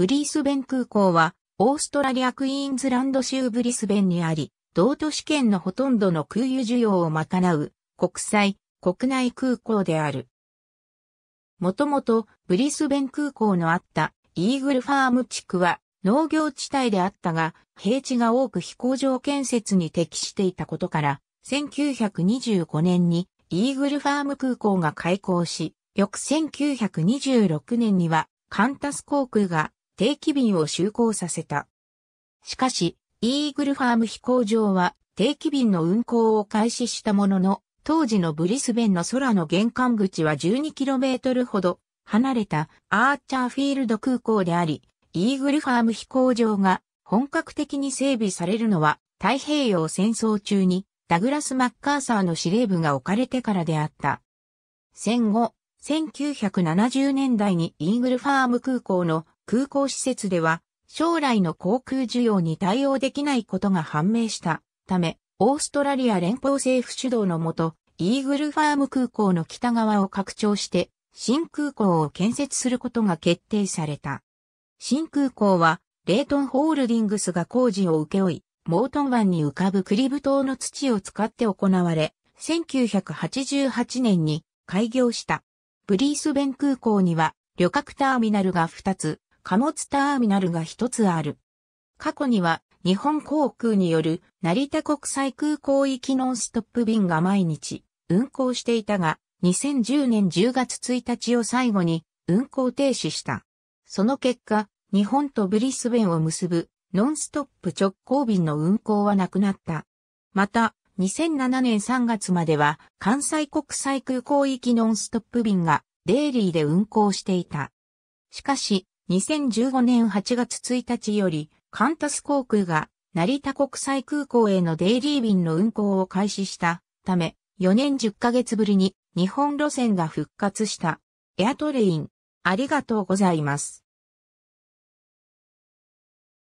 ブリースベン空港は、オーストラリアクイーンズランド州ブリスベンにあり、同都市圏のほとんどの空輸需要を賄う、国際、国内空港である。もともと、ブリスベン空港のあったイーグルファーム地区は農業地帯であったが、平地が多く飛行場建設に適していたことから、1925年にイーグルファーム空港が開港し、翌1926年にはカンタス航空が定期便を就航させた。しかし、イーグルファーム飛行場は定期便の運航を開始したものの、当時のブリスベンの空の玄関口は 12km ほど離れたアーチャーフィールド空港であり、イーグルファーム飛行場が本格的に整備されるのは太平洋戦争中にダグラス・マッカーサーの司令部が置かれてからであった。戦後、1970年代にイーグルファーム空港の空港施設では、将来の航空需要に対応できないことが判明したため、オーストラリア連邦政府主導のもと、イーグルファーム空港の北側を拡張して、新空港を建設することが決定された。新空港は、レイトンホールディングスが工事を請け負い、モートン湾に浮かぶクリブ島の土を使って行われ、1988年に開業した。ブリースベン空港には旅客ターミナルが2つ、貨物ターミナルが一つある。過去には日本航空による成田国際空港行きノンストップ便が毎日運航していたが、2010年10月1日を最後に運航停止した。その結果、日本とブリスベンを結ぶノンストップ直行便の運航はなくなった。また、2007年3月までは関西国際空港行きノンストップ便がデイリーで運航していた。しかし、2015年8月1日より、カンタス航空が成田国際空港へのデイリー便の運航を開始したため、4年10ヶ月ぶりに日本路線が復活した。エアトレイン、ありがとうございます。